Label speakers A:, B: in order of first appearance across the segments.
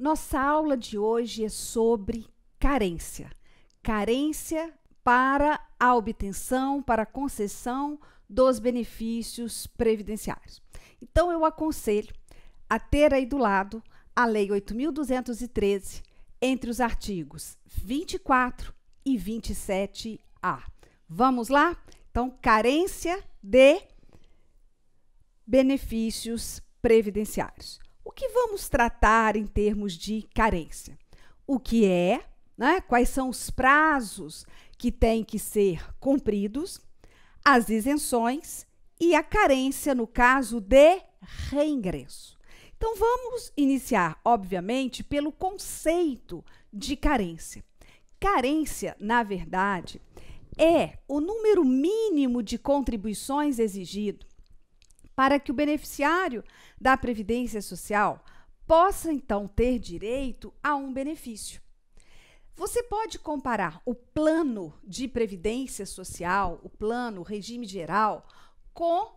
A: Nossa aula de hoje é sobre carência. Carência para a obtenção, para a concessão dos benefícios previdenciários. Então, eu aconselho a ter aí do lado a Lei 8.213, entre os artigos 24 e 27A. Vamos lá? Então, carência de benefícios previdenciários que vamos tratar em termos de carência? O que é, né? quais são os prazos que têm que ser cumpridos, as isenções e a carência no caso de reingresso. Então vamos iniciar, obviamente, pelo conceito de carência. Carência, na verdade, é o número mínimo de contribuições exigido para que o beneficiário da Previdência Social possa então ter direito a um benefício. Você pode comparar o plano de previdência social, o plano, o regime geral, com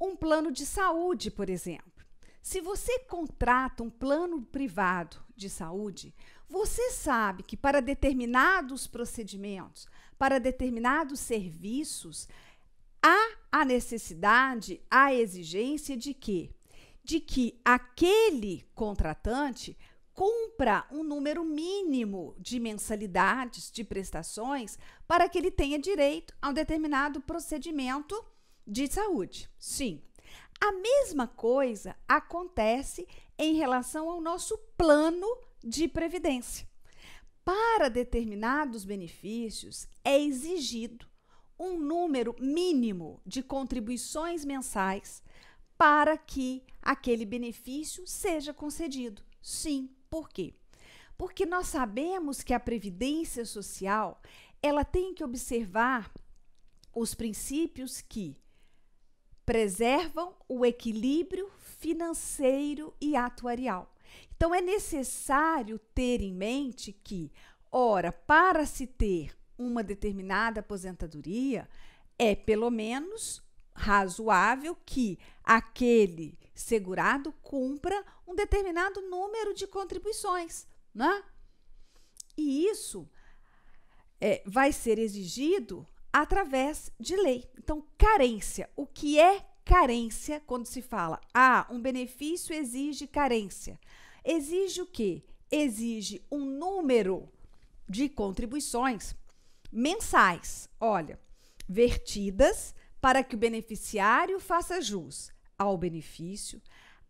A: um plano de saúde, por exemplo. Se você contrata um plano privado de saúde, você sabe que para determinados procedimentos, para determinados serviços, há a necessidade, a exigência de quê? De que aquele contratante cumpra um número mínimo de mensalidades, de prestações, para que ele tenha direito a um determinado procedimento de saúde. Sim. A mesma coisa acontece em relação ao nosso plano de previdência. Para determinados benefícios, é exigido um número mínimo de contribuições mensais para que aquele benefício seja concedido. Sim, por quê? Porque nós sabemos que a previdência social, ela tem que observar os princípios que preservam o equilíbrio financeiro e atuarial. Então é necessário ter em mente que, ora, para se ter uma determinada aposentadoria, é pelo menos razoável que aquele segurado cumpra um determinado número de contribuições, né? E isso é, vai ser exigido através de lei. Então, carência. O que é carência quando se fala? Ah, um benefício exige carência. Exige o quê? Exige um número de contribuições mensais, olha, vertidas para que o beneficiário faça jus ao benefício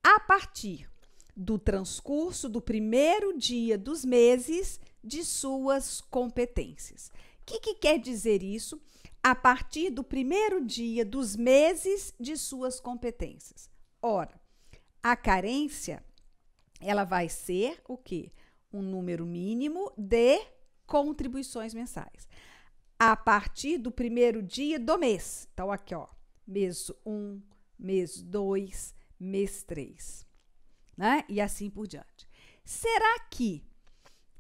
A: a partir do transcurso do primeiro dia dos meses de suas competências. O que, que, quer dizer isso? A partir do primeiro dia dos meses de suas competências. Ora, a carência ela vai ser o quê? Um número mínimo de contribuições mensais a partir do primeiro dia do mês. Então, aqui, ó, mês 1, um, mês 2, mês 3, né? E assim por diante. Será que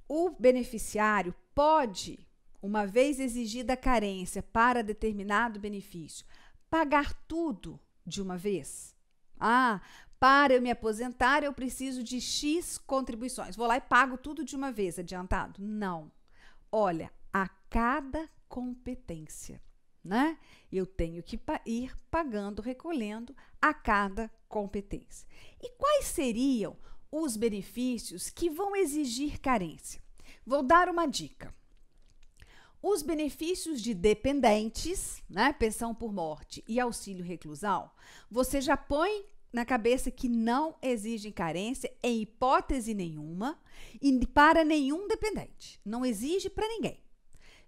A: o beneficiário pode, uma vez exigida a carência para determinado benefício, pagar tudo de uma vez? Ah, para eu me aposentar, eu preciso de X contribuições. Vou lá e pago tudo de uma vez, adiantado? Não. Olha, a cada competência. Né? Eu tenho que ir pagando, recolhendo a cada competência. E quais seriam os benefícios que vão exigir carência? Vou dar uma dica. Os benefícios de dependentes, né, pensão por morte e auxílio reclusão, você já põe na cabeça que não exigem carência em hipótese nenhuma e para nenhum dependente. Não exige para ninguém.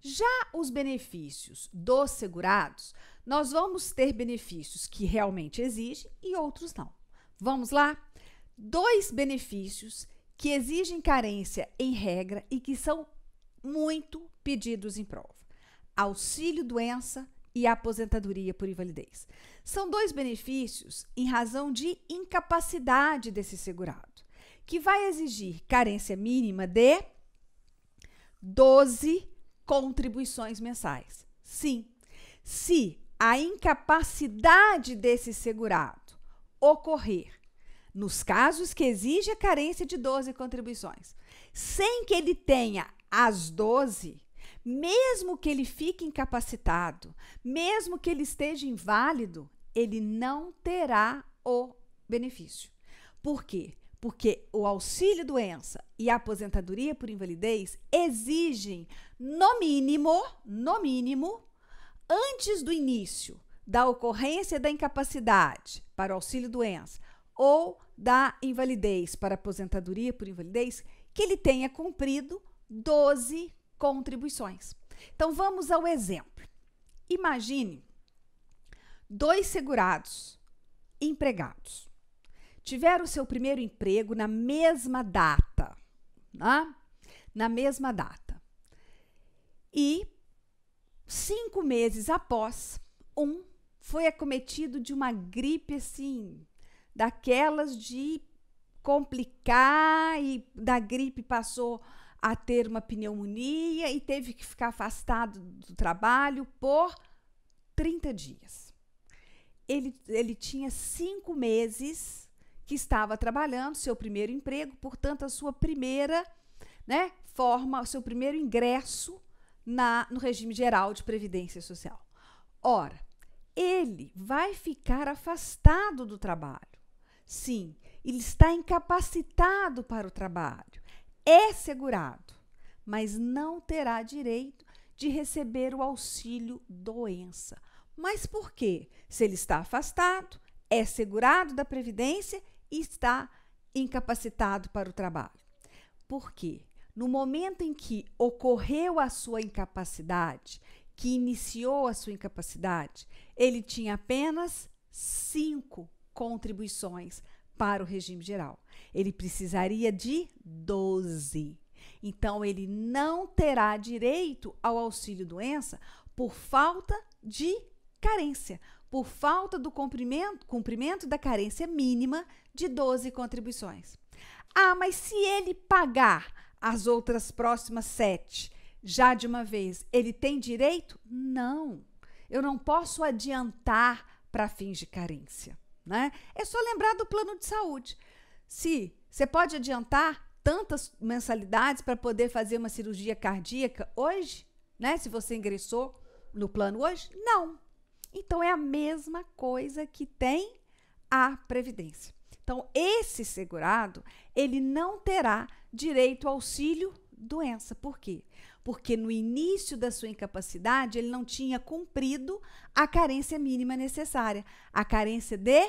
A: Já os benefícios dos segurados, nós vamos ter benefícios que realmente exigem e outros não. Vamos lá? Dois benefícios que exigem carência em regra e que são muito pedidos em prova: auxílio doença e aposentadoria por invalidez. São dois benefícios em razão de incapacidade desse segurado, que vai exigir carência mínima de 12 contribuições mensais. Sim, se a incapacidade desse segurado ocorrer nos casos que exige a carência de 12 contribuições, sem que ele tenha as 12, mesmo que ele fique incapacitado, mesmo que ele esteja inválido, ele não terá o benefício. Por quê? Porque o auxílio doença e a aposentadoria por invalidez exigem, no mínimo, no mínimo, antes do início da ocorrência da incapacidade para o auxílio doença ou da invalidez para aposentadoria por invalidez, que ele tenha cumprido 12 contribuições. Então vamos ao exemplo. Imagine dois segurados empregados tiveram seu primeiro emprego na mesma data, né? na mesma data. E cinco meses após, um foi acometido de uma gripe assim, daquelas de complicar e da gripe passou a ter uma pneumonia e teve que ficar afastado do trabalho por 30 dias. Ele, ele tinha cinco meses que estava trabalhando, seu primeiro emprego, portanto, a sua primeira né, forma, o seu primeiro ingresso na, no regime geral de previdência social. Ora, ele vai ficar afastado do trabalho. Sim, ele está incapacitado para o trabalho, é segurado, mas não terá direito de receber o auxílio doença. Mas por quê? Se ele está afastado, é segurado da Previdência está incapacitado para o trabalho. Por quê? No momento em que ocorreu a sua incapacidade, que iniciou a sua incapacidade, ele tinha apenas cinco contribuições para o regime geral. Ele precisaria de 12. Então, ele não terá direito ao auxílio doença por falta de carência, por falta do cumprimento, cumprimento da carência mínima de 12 contribuições. Ah, mas se ele pagar as outras próximas sete já de uma vez, ele tem direito? Não. Eu não posso adiantar para fins de carência. Né? É só lembrar do plano de saúde. Se você pode adiantar tantas mensalidades para poder fazer uma cirurgia cardíaca hoje, né? Se você ingressou no plano hoje, não. Então é a mesma coisa que tem a previdência. Então esse segurado, ele não terá direito ao auxílio doença. Por quê? Porque no início da sua incapacidade, ele não tinha cumprido a carência mínima necessária, a carência de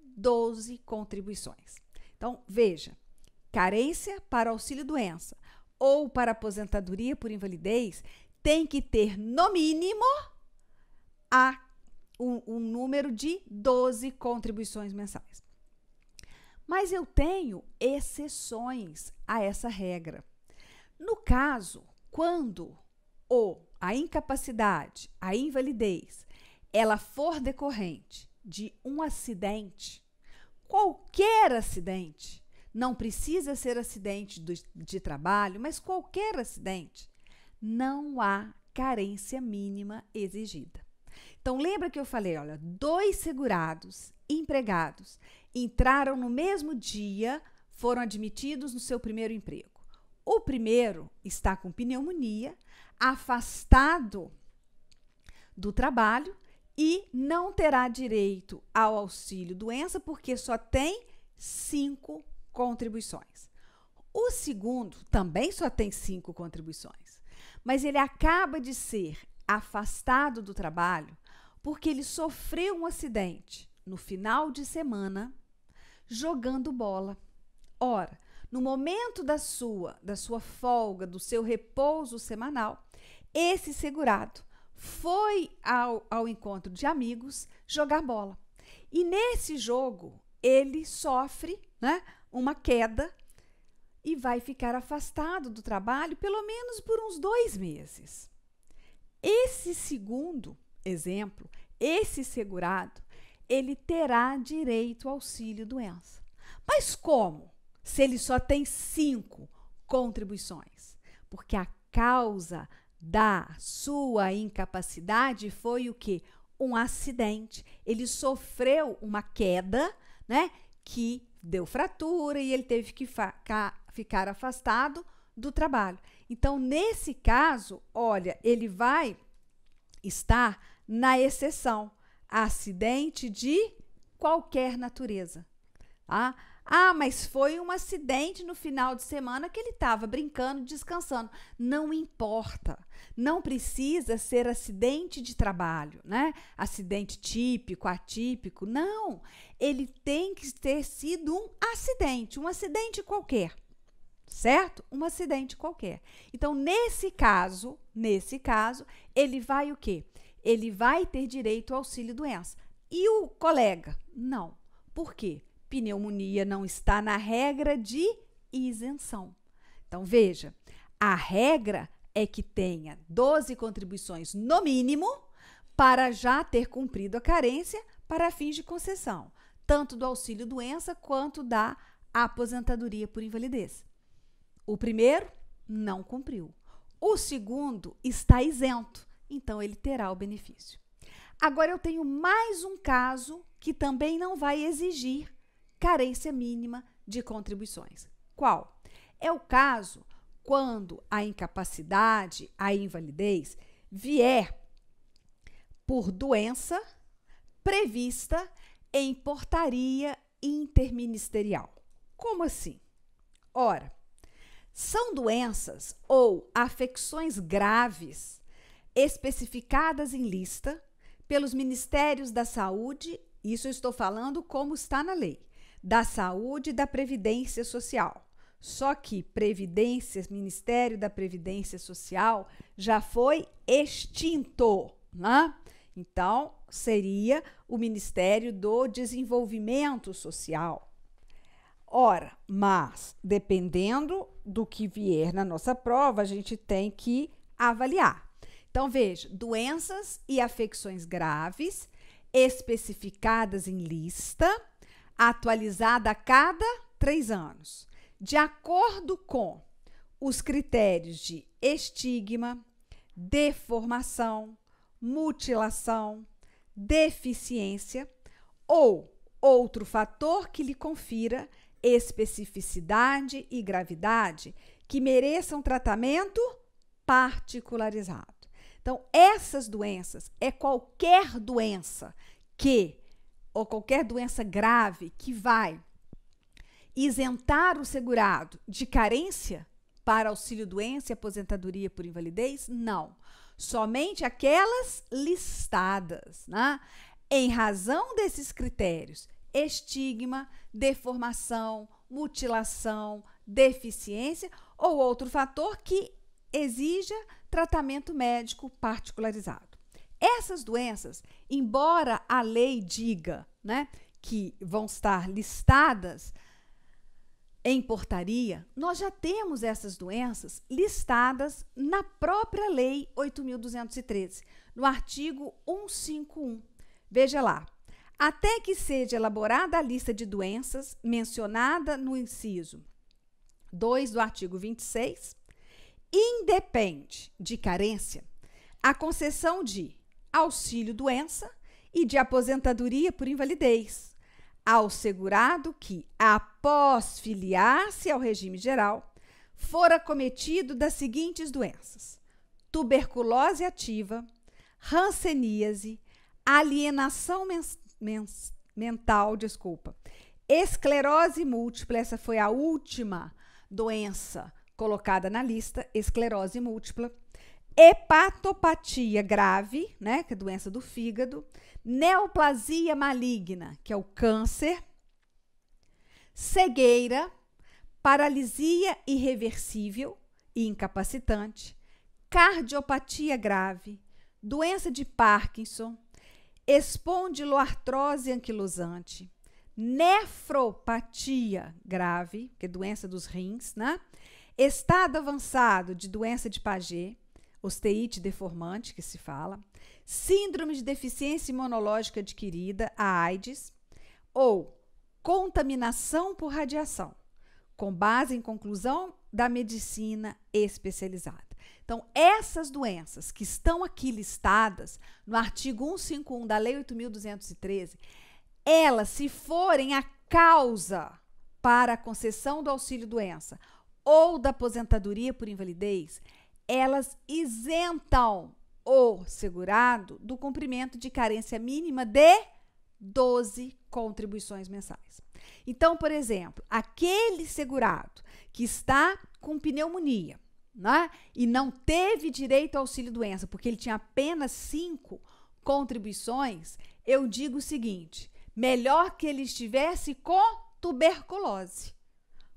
A: 12 contribuições. Então, veja, carência para auxílio doença ou para aposentadoria por invalidez tem que ter no mínimo a um, um número de 12 contribuições mensais. Mas eu tenho exceções a essa regra. No caso, quando ou a incapacidade, a invalidez, ela for decorrente de um acidente, qualquer acidente, não precisa ser acidente do, de trabalho, mas qualquer acidente, não há carência mínima exigida. Então, lembra que eu falei, olha, dois segurados, empregados, entraram no mesmo dia, foram admitidos no seu primeiro emprego. O primeiro está com pneumonia, afastado do trabalho e não terá direito ao auxílio doença porque só tem cinco contribuições. O segundo também só tem cinco contribuições, mas ele acaba de ser afastado do trabalho porque ele sofreu um acidente no final de semana jogando bola. Ora, no momento da sua, da sua folga, do seu repouso semanal, esse segurado foi ao, ao encontro de amigos jogar bola. E nesse jogo, ele sofre né, uma queda e vai ficar afastado do trabalho pelo menos por uns dois meses. Esse segundo exemplo, esse segurado, ele terá direito ao auxílio doença. Mas como? Se ele só tem cinco contribuições. Porque a causa da sua incapacidade foi o que? Um acidente. Ele sofreu uma queda, né? Que deu fratura e ele teve que ficar afastado do trabalho. Então, nesse caso, olha, ele vai estar na exceção, acidente de qualquer natureza. Tá? Ah, mas foi um acidente no final de semana que ele estava brincando, descansando. Não importa. Não precisa ser acidente de trabalho, né? Acidente típico, atípico. Não. Ele tem que ter sido um acidente, um acidente qualquer. Certo? Um acidente qualquer. Então, nesse caso, nesse caso, ele vai o quê? ele vai ter direito ao auxílio doença. E o colega? Não. Por quê? Pneumonia não está na regra de isenção. Então veja, a regra é que tenha 12 contribuições no mínimo para já ter cumprido a carência para fins de concessão, tanto do auxílio doença quanto da aposentadoria por invalidez. O primeiro não cumpriu. O segundo está isento, então ele terá o benefício. Agora eu tenho mais um caso que também não vai exigir carência mínima de contribuições. Qual? É o caso quando a incapacidade, a invalidez vier por doença prevista em portaria interministerial. Como assim? Ora, são doenças ou afecções graves especificadas em lista pelos Ministérios da Saúde, isso eu estou falando como está na lei, da Saúde e da Previdência Social. Só que Previdência, Ministério da Previdência Social já foi extinto, né? Então, seria o Ministério do Desenvolvimento Social. Ora, mas dependendo do que vier na nossa prova, a gente tem que avaliar. Então veja, doenças e afecções graves especificadas em lista, atualizada a cada três anos, de acordo com os critérios de estigma, deformação, mutilação, deficiência ou outro fator que lhe confira especificidade e gravidade que mereçam tratamento particularizado. Então, essas doenças é qualquer doença que, ou qualquer doença grave que vai isentar o segurado de carência para auxílio doença e aposentadoria por invalidez? Não. Somente aquelas listadas, né? Em razão desses critérios, estigma, deformação, mutilação, deficiência ou outro fator que exija tratamento médico particularizado. Essas doenças, embora a lei diga né, que vão estar listadas em portaria, nós já temos essas doenças listadas na própria Lei 8.213, no artigo 151. Veja lá. Até que seja elaborada a lista de doenças mencionada no inciso 2 do artigo 26, independe de carência a concessão de auxílio doença e de aposentadoria por invalidez ao segurado que, após filiar-se ao regime geral, fora cometido das seguintes doenças: tuberculose ativa, ranceníase, alienação mental, desculpa, esclerose múltipla, essa foi a última doença colocada na lista, esclerose múltipla, hepatopatia grave, né, que é a doença do fígado, neoplasia maligna, que é o câncer, cegueira, paralisia irreversível e incapacitante, cardiopatia grave, doença de Parkinson, espondiloartrose anquilosante, nefropatia grave, que é doença dos rins, né? estado avançado de doença de Paget, osteite deformante, que se fala, síndrome de deficiência imunológica adquirida, a AIDS, ou contaminação por radiação, com base em conclusão da medicina especializada. Então, essas doenças que estão aqui listadas no artigo 151 da Lei 8.213, elas, se forem a causa para a concessão do auxílio-doença ou da aposentadoria por invalidez, elas isentam o segurado do cumprimento de carência mínima de 12 contribuições mensais. Então, por exemplo, aquele segurado que está com pneumonia né, e não teve direito ao auxílio-doença porque ele tinha apenas 5 contribuições, eu digo o seguinte: melhor que ele estivesse com tuberculose.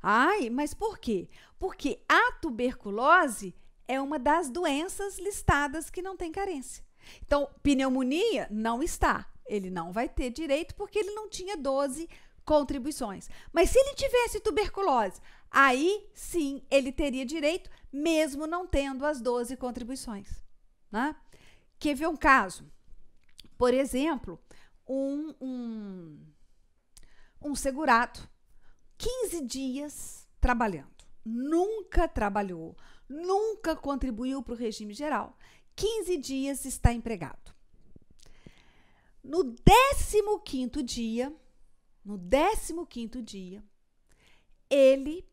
A: Ai, mas por quê? Porque a tuberculose é uma das doenças listadas que não tem carência. Então, pneumonia não está. Ele não vai ter direito porque ele não tinha 12 contribuições. Mas se ele tivesse tuberculose, aí sim ele teria direito, mesmo não tendo as 12 contribuições. Né? Quer ver um caso? Por exemplo, um, um, um segurado 15 dias trabalhando, nunca trabalhou, nunca contribuiu para o regime geral, 15 dias está empregado. No 15 dia, no 15 dia, ele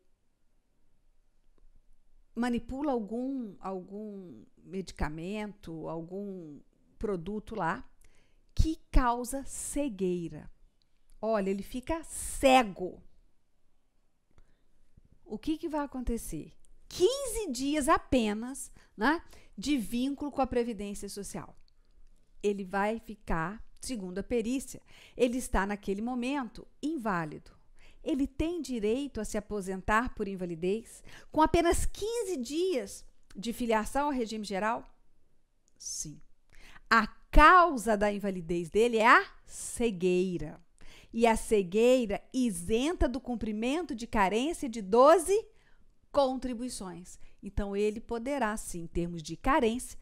A: manipula algum algum medicamento, algum produto lá que causa cegueira. Olha, ele fica cego o que, que vai acontecer? 15 dias apenas né, de vínculo com a Previdência Social. Ele vai ficar, segundo a perícia, ele está naquele momento inválido. Ele tem direito a se aposentar por invalidez com apenas 15 dias de filiação ao regime geral? Sim. A causa da invalidez dele é a cegueira e a cegueira isenta do cumprimento de carência de 12 contribuições. Então, ele poderá, sim, em termos de carência,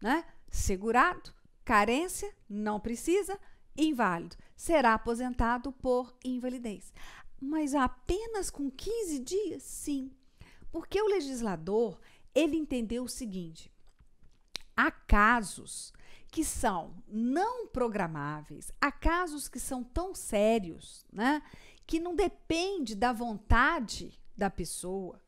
A: né? Segurado, carência, não precisa, inválido. Será aposentado por invalidez. Mas apenas com 15 dias? Sim. Porque o legislador, ele entendeu o seguinte: há casos que são não programáveis, há casos que são tão sérios, né, que não depende da vontade da pessoa,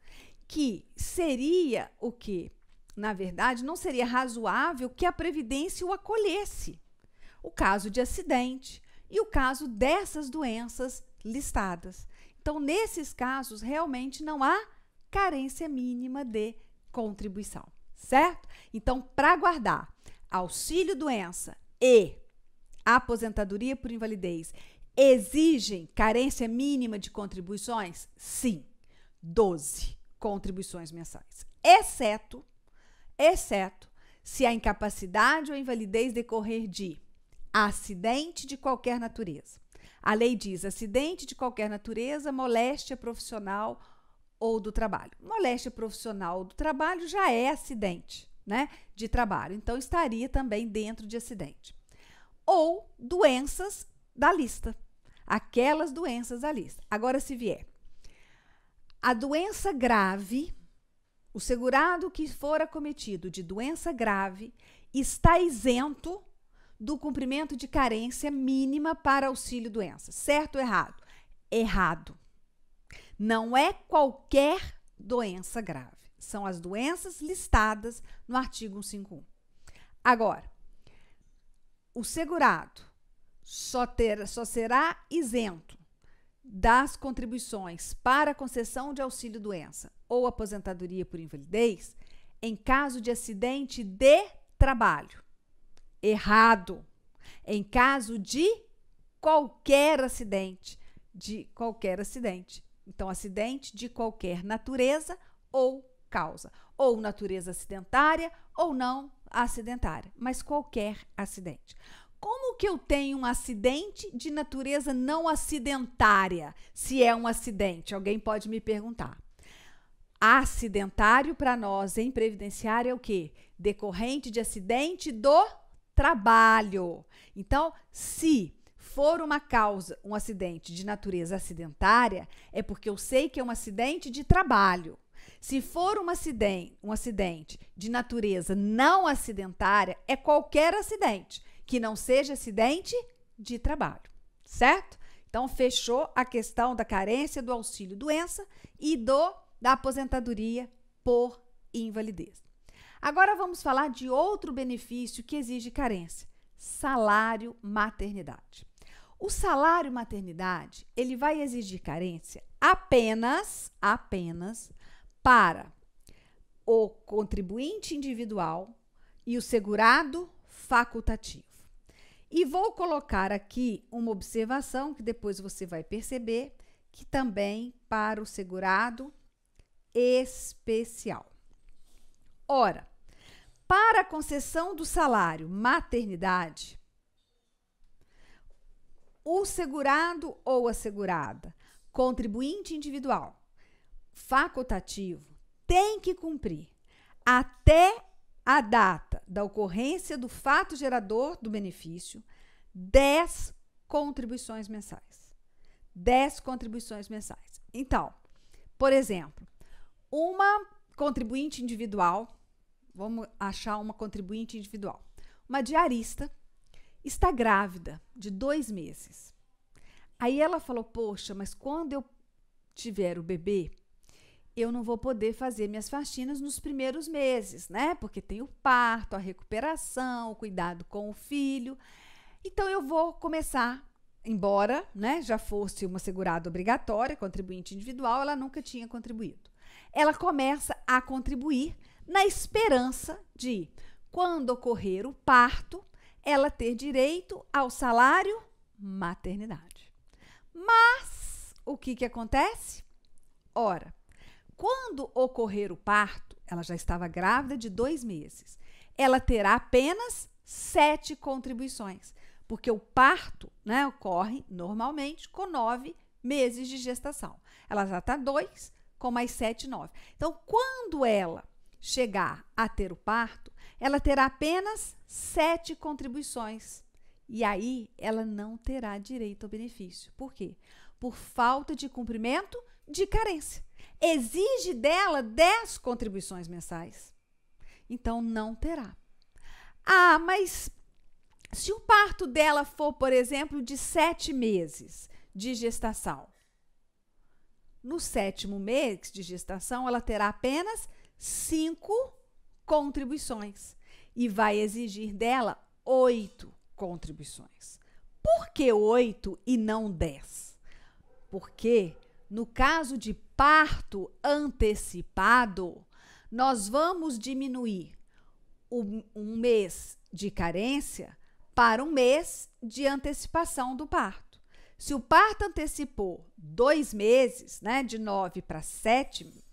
A: que seria o que, na verdade, não seria razoável que a previdência o acolhesse. O caso de acidente e o caso dessas doenças listadas. Então, nesses casos, realmente não há carência mínima de contribuição, certo? Então, para guardar auxílio doença e aposentadoria por invalidez exigem carência mínima de contribuições? Sim, 12 contribuições mensais, exceto exceto se a incapacidade ou a invalidez decorrer de acidente de qualquer natureza. A lei diz acidente de qualquer natureza, moléstia profissional ou do trabalho. Moléstia profissional ou do trabalho já é acidente né, de trabalho. Então, estaria também dentro de acidente. Ou doenças da lista. Aquelas doenças da lista. Agora, se vier a doença grave, o segurado que for acometido de doença grave está isento do cumprimento de carência mínima para auxílio doença. Certo ou errado? Errado. Não é qualquer doença grave. São as doenças listadas no artigo 151. Agora, o segurado só, ter, só será isento das contribuições para concessão de auxílio doença ou aposentadoria por invalidez em caso de acidente de trabalho. Errado. Em caso de qualquer acidente, de qualquer acidente. Então acidente de qualquer natureza ou causa, ou natureza acidentária ou não acidentária, mas qualquer acidente. Como que eu tenho um acidente de natureza não acidentária, se é um acidente? Alguém pode me perguntar. Acidentário para nós em previdenciário é o quê? Decorrente de acidente do trabalho. Então, se for uma causa, um acidente de natureza acidentária, é porque eu sei que é um acidente de trabalho. Se for um acidente, um acidente de natureza não acidentária, é qualquer acidente que não seja acidente de trabalho, certo? Então fechou a questão da carência do auxílio doença e do da aposentadoria por invalidez. Agora vamos falar de outro benefício que exige carência: salário maternidade. O salário maternidade, ele vai exigir carência apenas, apenas para o contribuinte individual e o segurado facultativo. E vou colocar aqui uma observação que depois você vai perceber que também para o segurado especial. Ora, para a concessão do salário maternidade, o segurado ou a segurada, contribuinte individual facultativo tem que cumprir até a data da ocorrência do fato gerador do benefício 10 contribuições mensais. 10 contribuições mensais. Então, por exemplo, uma contribuinte individual, vamos achar uma contribuinte individual, uma diarista está grávida de dois meses. Aí ela falou: Poxa, mas quando eu tiver o bebê, eu não vou poder fazer minhas faxinas nos primeiros meses, né? Porque tem o parto, a recuperação, o cuidado com o filho. Então eu vou começar, embora, né, já fosse uma segurada obrigatória, contribuinte individual, ela nunca tinha contribuído. Ela começa a contribuir na esperança de, quando ocorrer o parto, ela ter direito ao salário maternidade. Mas o que que acontece? Ora, quando ocorrer o parto, ela já estava grávida de dois meses, ela terá apenas sete contribuições, porque o parto né, ocorre normalmente com nove meses de gestação. Ela já está dois, com mais sete, nove. Então, quando ela chegar a ter o parto, ela terá apenas sete contribuições. E aí ela não terá direito ao benefício. Por quê? Por falta de cumprimento de carência exige dela 10 contribuições mensais. Então não terá. Ah, mas se o parto dela for, por exemplo, de sete meses de gestação, no sétimo mês de gestação ela terá apenas cinco contribuições e vai exigir dela oito contribuições. Por que oito e não dez? Porque no caso de parto antecipado, nós vamos diminuir um mês de carência para um mês de antecipação do parto. Se o parto antecipou dois meses, né, de nove para sete,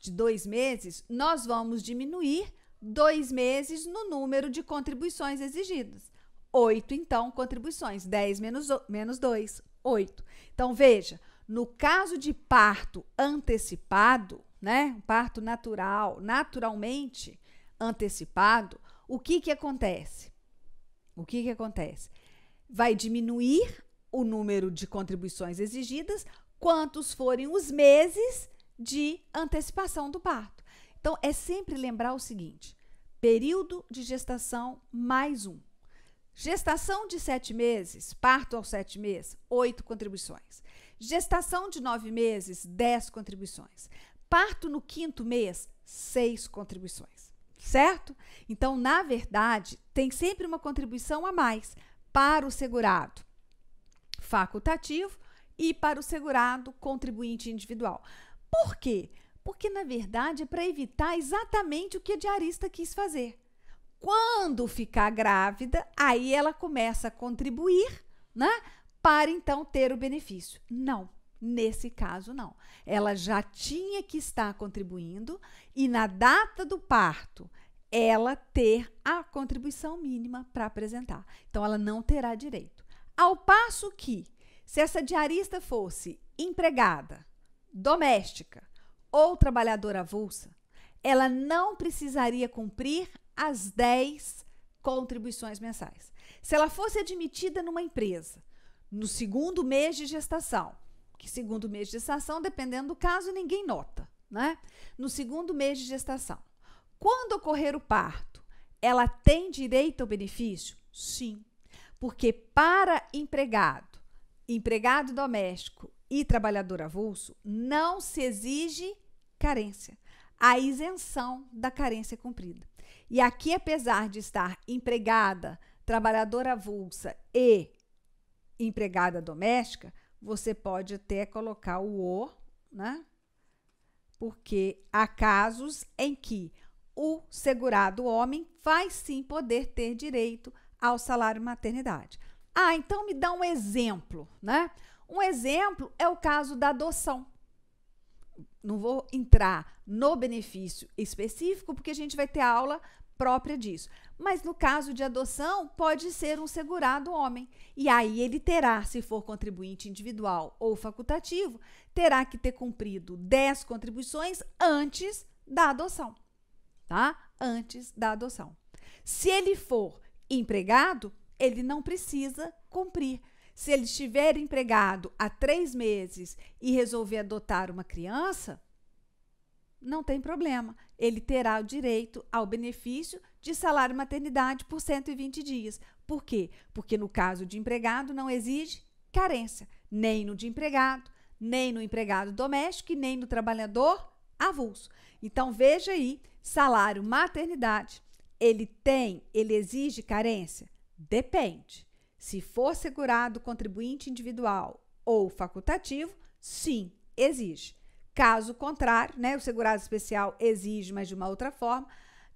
A: de dois meses, nós vamos diminuir dois meses no número de contribuições exigidas. Oito, então, contribuições. Dez menos, menos dois, oito. Então, veja, no caso de parto antecipado, né? Parto natural, naturalmente antecipado, o que que acontece? O que que acontece? Vai diminuir o número de contribuições exigidas quantos forem os meses de antecipação do parto. Então é sempre lembrar o seguinte: período de gestação mais um. Gestação de sete meses, parto aos sete meses, oito contribuições. Gestação de nove meses, dez contribuições. Parto no quinto mês, seis contribuições. Certo? Então, na verdade, tem sempre uma contribuição a mais para o segurado facultativo e para o segurado contribuinte individual. Por quê? Porque, na verdade, é para evitar exatamente o que a diarista quis fazer. Quando ficar grávida, aí ela começa a contribuir, né? para então ter o benefício. Não. Nesse caso, não. Ela já tinha que estar contribuindo e na data do parto ela ter a contribuição mínima para apresentar. Então ela não terá direito. Ao passo que, se essa diarista fosse empregada, doméstica ou trabalhadora avulsa, ela não precisaria cumprir as 10 contribuições mensais. Se ela fosse admitida numa empresa no segundo mês de gestação. Que segundo mês de gestação, dependendo do caso, ninguém nota, né? No segundo mês de gestação. Quando ocorrer o parto, ela tem direito ao benefício? Sim. Porque para empregado, empregado doméstico e trabalhador avulso, não se exige carência. A isenção da carência cumprida. E aqui, apesar de estar empregada, trabalhadora avulsa e empregada doméstica, você pode até colocar o o, né? Porque há casos em que o segurado homem vai sim poder ter direito ao salário maternidade. Ah, então me dá um exemplo, né? Um exemplo é o caso da adoção. Não vou entrar no benefício específico, porque a gente vai ter aula própria disso. Mas no caso de adoção, pode ser um segurado homem. E aí ele terá, se for contribuinte individual ou facultativo, terá que ter cumprido 10 contribuições antes da adoção, tá? Antes da adoção. Se ele for empregado, ele não precisa cumprir. Se ele estiver empregado há três meses e resolver adotar uma criança, não tem problema. Ele terá o direito ao benefício de salário maternidade por 120 dias. Por quê? Porque no caso de empregado não exige carência, nem no de empregado, nem no empregado doméstico e nem no trabalhador avulso. Então veja aí, salário maternidade, ele tem, ele exige carência? Depende. Se for segurado contribuinte individual ou facultativo, sim, exige. Caso contrário, né, o segurado especial exige, mas de uma outra forma.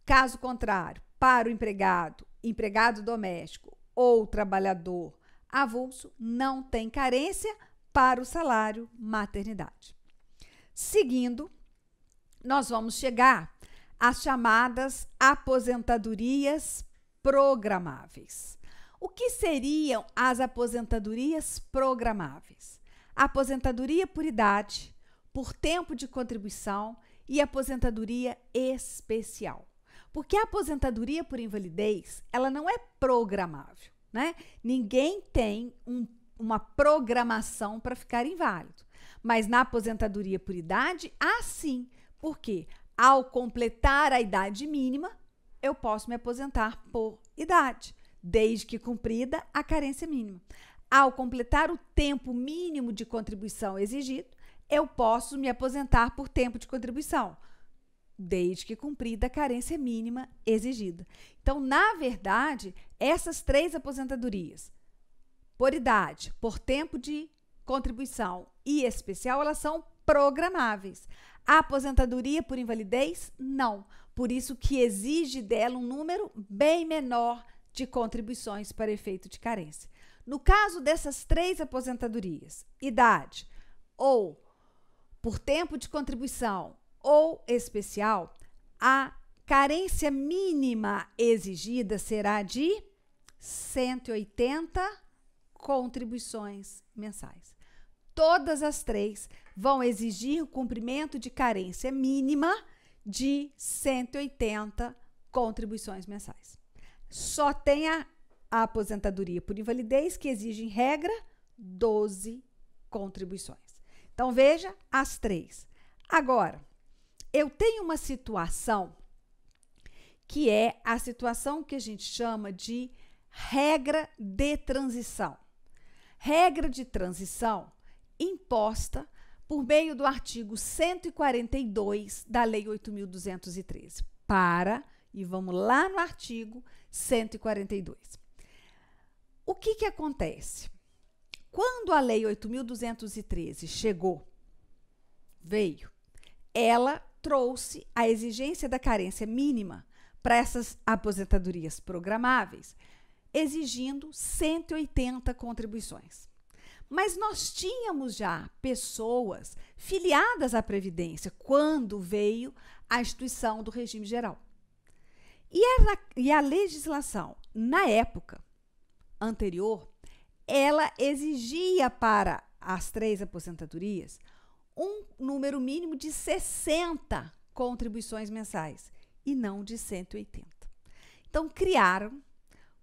A: Caso contrário, para o empregado, empregado doméstico ou trabalhador avulso, não tem carência para o salário maternidade. Seguindo, nós vamos chegar às chamadas aposentadorias programáveis. O que seriam as aposentadorias programáveis? Aposentadoria por idade, por tempo de contribuição e aposentadoria especial. Porque a aposentadoria por invalidez, ela não é programável, né? Ninguém tem um, uma programação para ficar inválido. Mas na aposentadoria por idade, há sim. Porque ao completar a idade mínima, eu posso me aposentar por idade, desde que cumprida a carência mínima. Ao completar o tempo mínimo de contribuição exigido, eu posso me aposentar por tempo de contribuição, desde que cumprida a carência mínima exigida. Então, na verdade, essas três aposentadorias, por idade, por tempo de contribuição e especial, elas são programáveis. A aposentadoria por invalidez, não. Por isso que exige dela um número bem menor de contribuições para efeito de carência. No caso dessas três aposentadorias, idade ou por tempo de contribuição ou especial, a carência mínima exigida será de 180 contribuições mensais. Todas as três vão exigir o cumprimento de carência mínima de 180 contribuições mensais. Só tem a, a aposentadoria por invalidez, que exige, em regra, 12 contribuições. Então veja as três. Agora, eu tenho uma situação que é a situação que a gente chama de regra de transição. Regra de transição imposta por meio do artigo 142 da Lei 8.213. Para, e vamos lá no artigo 142. O que, que acontece? Quando a Lei 8.213 chegou, veio, ela trouxe a exigência da carência mínima para essas aposentadorias programáveis, exigindo 180 contribuições. Mas nós tínhamos já pessoas filiadas à Previdência quando veio a instituição do regime geral. E, era, e a legislação, na época anterior, ela exigia para as três aposentadorias um número mínimo de 60 contribuições mensais e não de 180. Então, criaram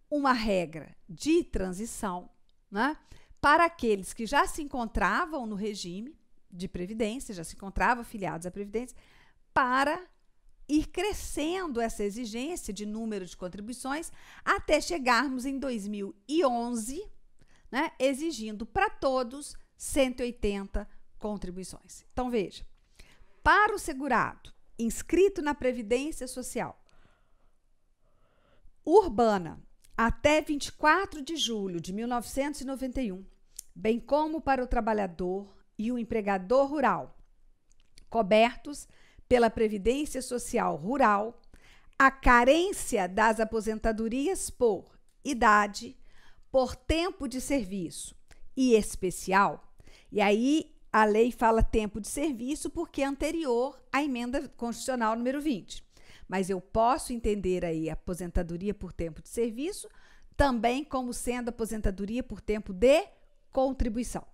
A: uma regra de transição né, para aqueles que já se encontravam no regime de previdência, já se encontravam afiliados à previdência, para ir crescendo essa exigência de número de contribuições até chegarmos em 2011 né, exigindo para todos 180 contribuições. Então veja, para o segurado inscrito na Previdência Social Urbana até 24 de julho de 1991, bem como para o trabalhador e o empregador rural, cobertos pela Previdência Social Rural, a carência das aposentadorias por idade, por tempo de serviço e especial. E aí a lei fala tempo de serviço porque é anterior à emenda constitucional número 20. Mas eu posso entender aí aposentadoria por tempo de serviço também como sendo aposentadoria por tempo de contribuição.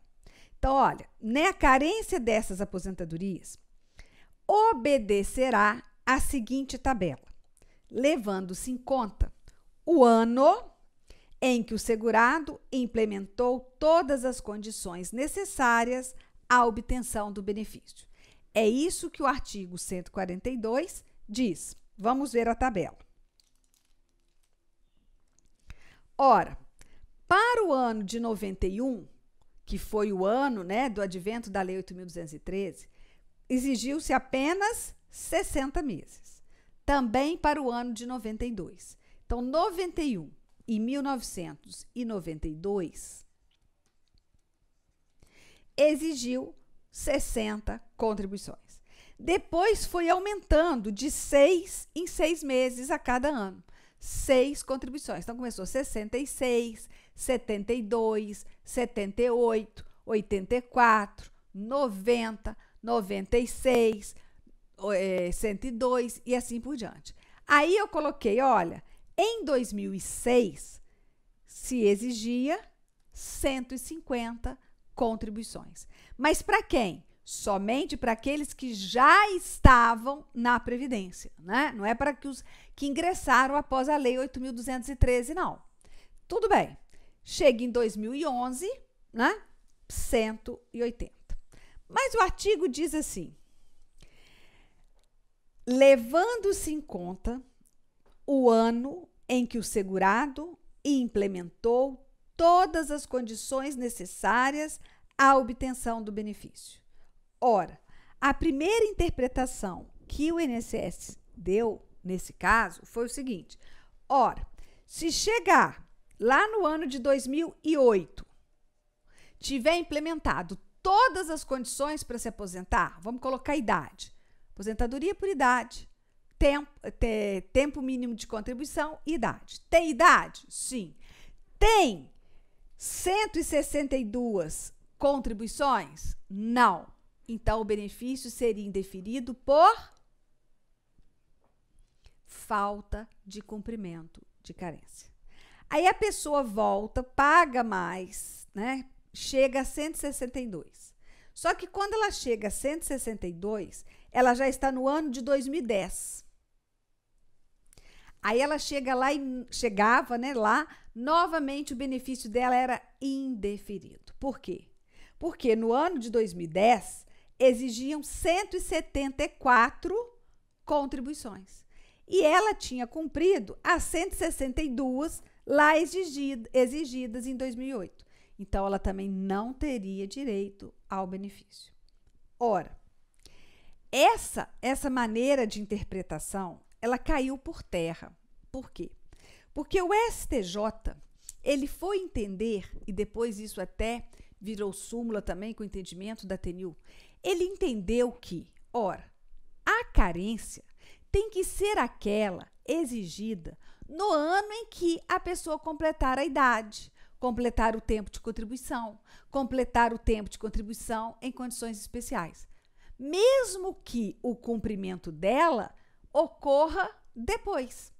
A: Então, olha, né, a carência dessas aposentadorias obedecerá a seguinte tabela, levando-se em conta o ano em que o segurado implementou todas as condições necessárias à obtenção do benefício. É isso que o artigo 142 diz. Vamos ver a tabela. Ora, para o ano de 91, que foi o ano né, do advento da Lei 8.213, exigiu-se apenas 60 meses. Também para o ano de 92. Então, 91 em 1992, exigiu 60 contribuições. Depois foi aumentando de seis em seis meses a cada ano. Seis contribuições. Então começou 66, 72, 78, 84, 90, 96, 102 e assim por diante. Aí eu coloquei, olha, em 2006, se exigia 150 contribuições. Mas para quem? Somente para aqueles que já estavam na Previdência, né? Não é para que os que ingressaram após a Lei 8.213, não. Tudo bem. Chega em 2011, né? 180. Mas o artigo diz assim: levando-se em conta o ano em que o segurado implementou todas as condições necessárias à obtenção do benefício. Ora, a primeira interpretação que o INSS deu nesse caso foi o seguinte: ora, se chegar lá no ano de 2008 tiver implementado todas as condições para se aposentar, vamos colocar a idade, aposentadoria por idade, tempo, te, tempo mínimo de contribuição, e idade. Tem idade? Sim. Tem 162 contribuições? Não. Então, o benefício seria indeferido por falta de cumprimento de carência. Aí a pessoa volta, paga mais, né? Chega a 162. Só que quando ela chega a 162, ela já está no ano de 2010. Aí ela chega lá e chegava, né, lá, novamente o benefício dela era indeferido. Por quê? Porque no ano de 2010 exigiam 174 contribuições. E ela tinha cumprido as 162 lá exigidas em 2008. Então ela também não teria direito ao benefício. Ora, essa essa maneira de interpretação ela caiu por terra. Por quê? Porque o STJ, ele foi entender, e depois isso até virou súmula também com o entendimento da TNU, ele entendeu que, ora, a carência tem que ser aquela exigida no ano em que a pessoa completar a idade, completar o tempo de contribuição, completar o tempo de contribuição em condições especiais. Mesmo que o cumprimento dela ocorra depois.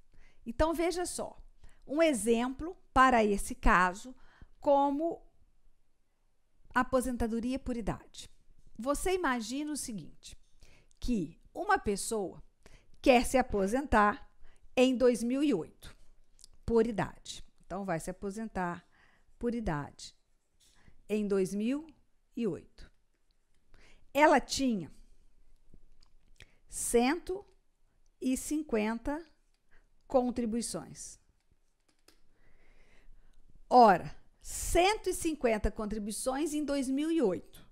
A: Então veja só, um exemplo para esse caso, como aposentadoria por idade. Você imagina o seguinte, que uma pessoa quer se aposentar em 2008 por idade. Então vai se aposentar por idade em 2008. Ela tinha 100 e 50 contribuições. Ora, 150 contribuições em 2008.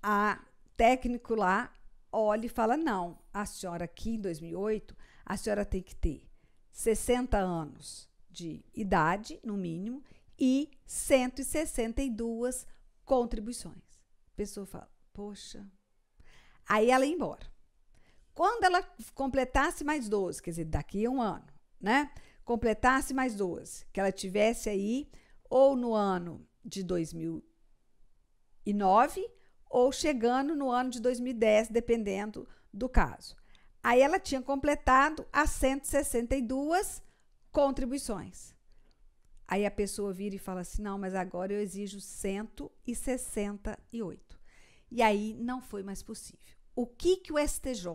A: A técnico lá olha e fala: não, a senhora aqui em 2008, a senhora tem que ter 60 anos de idade, no mínimo, e 162 contribuições. A pessoa fala: poxa. Aí ela ia embora. Quando ela completasse mais 12, quer dizer, daqui a um ano, né? Completasse mais 12, que ela tivesse aí ou no ano de 2009 ou chegando no ano de 2010, dependendo do caso. Aí ela tinha completado as 162 contribuições. Aí a pessoa vira e fala assim: não, mas agora eu exijo 168. E aí não foi mais possível o que, que o STJ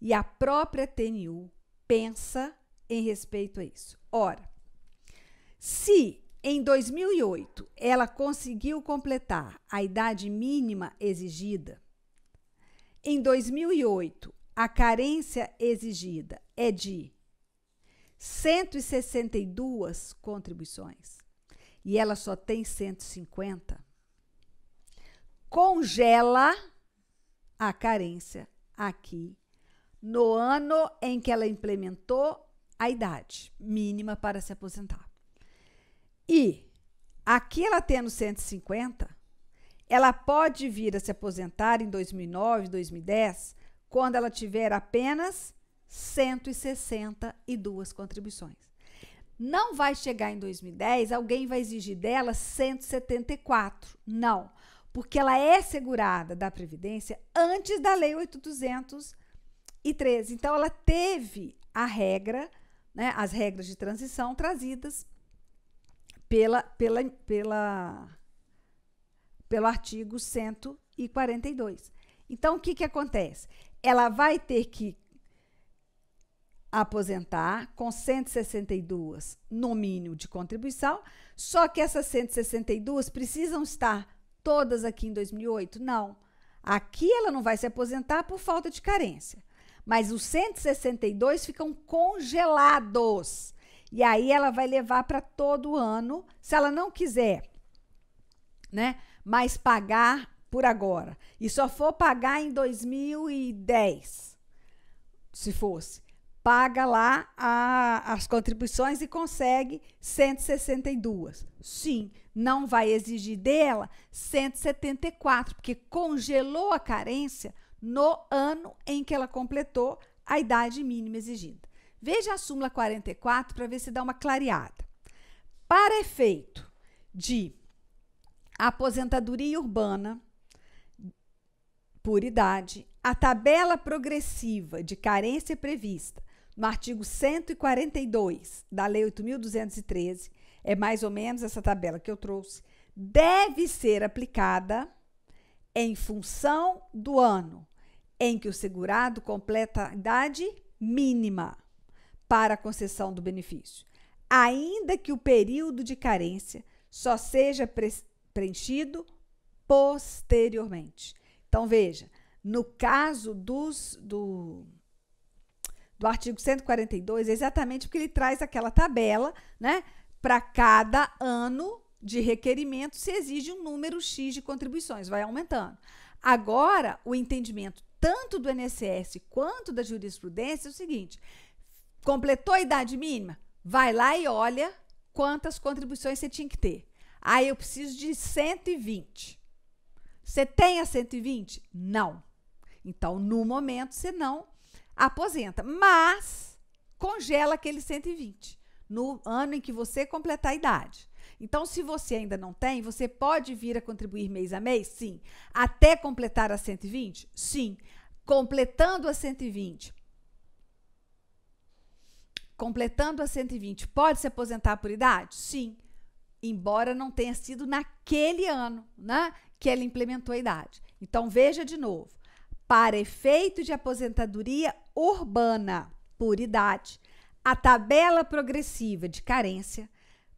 A: e a própria TNU pensa em respeito a isso. Ora, se em 2008 ela conseguiu completar a idade mínima exigida, em 2008 a carência exigida é de 162 contribuições e ela só tem 150. Congela a carência aqui no ano em que ela implementou a idade mínima para se aposentar. E aqui ela tendo 150, ela pode vir a se aposentar em 2009, 2010, quando ela tiver apenas 162 contribuições. Não vai chegar em 2010, alguém vai exigir dela 174. Não porque ela é segurada da Previdência antes da Lei 813. Então, ela teve a regra, né, as regras de transição trazidas pela, pela, pela, pelo artigo 142. Então, o que, que acontece? Ela vai ter que aposentar com 162 no mínimo de contribuição, só que essas 162 precisam estar todas aqui em 2008? Não. Aqui ela não vai se aposentar por falta de carência. Mas os 162 ficam congelados. E aí ela vai levar para todo ano, se ela não quiser, né? mais pagar por agora. E só for pagar em 2010. Se fosse, paga lá a, as contribuições e consegue 162. Sim, não vai exigir dela 174, porque congelou a carência no ano em que ela completou a idade mínima exigida. Veja a súmula 44 para ver se dá uma clareada. Para efeito de aposentadoria urbana por idade, a tabela progressiva de carência prevista no artigo 142 da Lei 8.213 é mais ou menos essa tabela que eu trouxe, deve ser aplicada em função do ano em que o segurado completa a idade mínima para a concessão do benefício, ainda que o período de carência só seja pre preenchido posteriormente. Então, veja, no caso dos, do, do artigo 142, é exatamente porque ele traz aquela tabela, né? para cada ano de requerimento se exige um número X de contribuições, vai aumentando. Agora, o entendimento tanto do INSS quanto da jurisprudência é o seguinte: completou a idade mínima? Vai lá e olha quantas contribuições você tinha que ter. Aí eu preciso de 120. Você tem a 120? Não. Então, no momento, você não aposenta, mas congela aquele 120 no ano em que você completar a idade. Então, se você ainda não tem, você pode vir a contribuir mês a mês? Sim. Até completar a 120? Sim. Completando a 120. Completando a 120, pode se aposentar por idade? Sim. Embora não tenha sido naquele ano, né, que ela implementou a idade. Então, veja de novo. Para efeito de aposentadoria urbana por idade, a tabela progressiva de carência,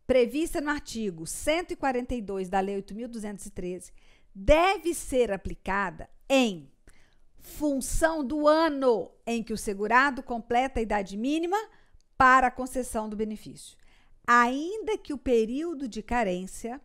A: prevista no artigo 142 da Lei 8.213, deve ser aplicada em função do ano em que o segurado completa a idade mínima para a concessão do benefício, ainda que o período de carência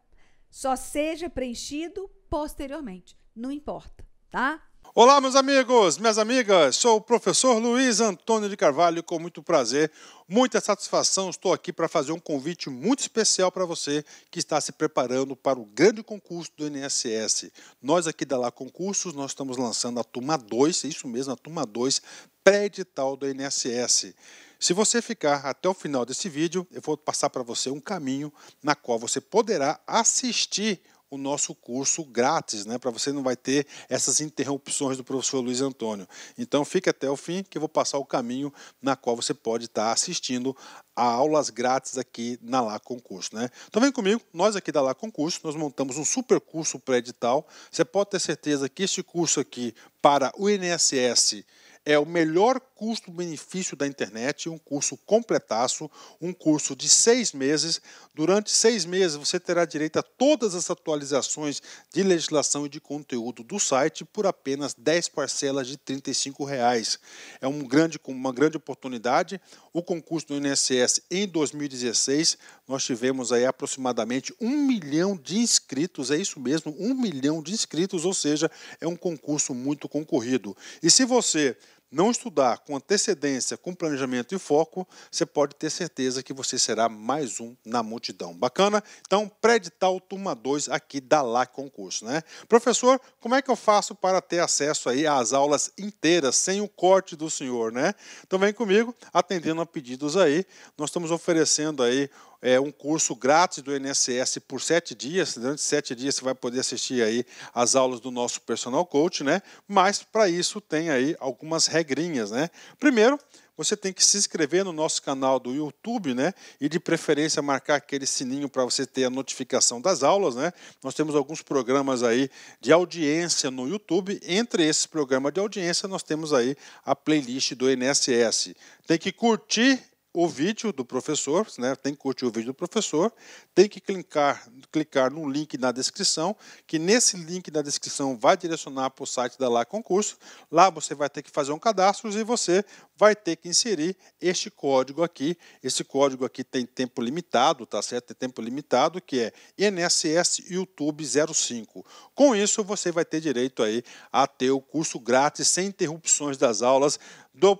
A: só seja preenchido posteriormente, não importa,
B: tá? Olá, meus amigos, minhas amigas, sou o professor Luiz Antônio de Carvalho, com muito prazer, muita satisfação, estou aqui para fazer um convite muito especial para você que está se preparando para o grande concurso do INSS. Nós aqui da Lá Concursos, nós estamos lançando a turma 2, é isso mesmo, a turma 2, pré-edital do INSS. Se você ficar até o final desse vídeo, eu vou passar para você um caminho na qual você poderá assistir o nosso curso grátis, né? Para você não vai ter essas interrupções do professor Luiz Antônio. Então fique até o fim que eu vou passar o caminho na qual você pode estar assistindo a aulas grátis aqui na Lá Concurso, né? Então vem comigo, nós aqui da Lá Concurso, nós montamos um super curso pré-edital. Você pode ter certeza que este curso aqui para o INSS é o melhor custo-benefício da internet, um curso completaço, um curso de seis meses. Durante seis meses você terá direito a todas as atualizações de legislação e de conteúdo do site por apenas 10 parcelas de R$ reais. É um grande, uma grande oportunidade. O concurso do INSS em 2016, nós tivemos aí aproximadamente um milhão de inscritos, é isso mesmo, um milhão de inscritos, ou seja, é um concurso muito concorrido. E se você não estudar com antecedência, com planejamento e foco, você pode ter certeza que você será mais um na multidão. Bacana? Então, pré-edital turma 2 aqui da LAC Concurso, né? Professor, como é que eu faço para ter acesso aí às aulas inteiras, sem o corte do senhor, né? Então vem comigo, atendendo a pedidos aí, nós estamos oferecendo aí é, um curso grátis do INSS por sete dias. Durante sete dias você vai poder assistir aí as aulas do nosso personal coach, né? Mas para isso tem aí algumas regrinhas, né? Primeiro, você tem que se inscrever no nosso canal do YouTube, né? E de preferência marcar aquele sininho para você ter a notificação das aulas, né? Nós temos alguns programas aí de audiência no YouTube. Entre esses programas de audiência, nós temos aí a playlist do NSS. Tem que curtir o vídeo do professor, né? tem que curtir o vídeo do professor, tem que clicar, clicar no link na descrição, que nesse link na descrição vai direcionar para o site da Lá Concurso. Lá você vai ter que fazer um cadastro e você vai ter que inserir este código aqui. Esse código aqui tem tempo limitado, tá certo? Tem tempo limitado, que é NSS YouTube 05. Com isso, você vai ter direito aí a ter o curso grátis, sem interrupções das aulas, do,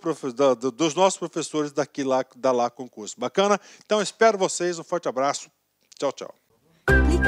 B: do, dos nossos professores daqui lá, da Lá Concurso. Bacana? Então espero vocês, um forte abraço. Tchau, tchau. Clique,